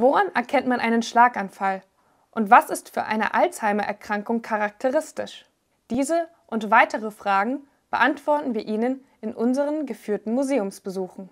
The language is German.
Woran erkennt man einen Schlaganfall? Und was ist für eine Alzheimer-Erkrankung charakteristisch? Diese und weitere Fragen beantworten wir Ihnen in unseren geführten Museumsbesuchen.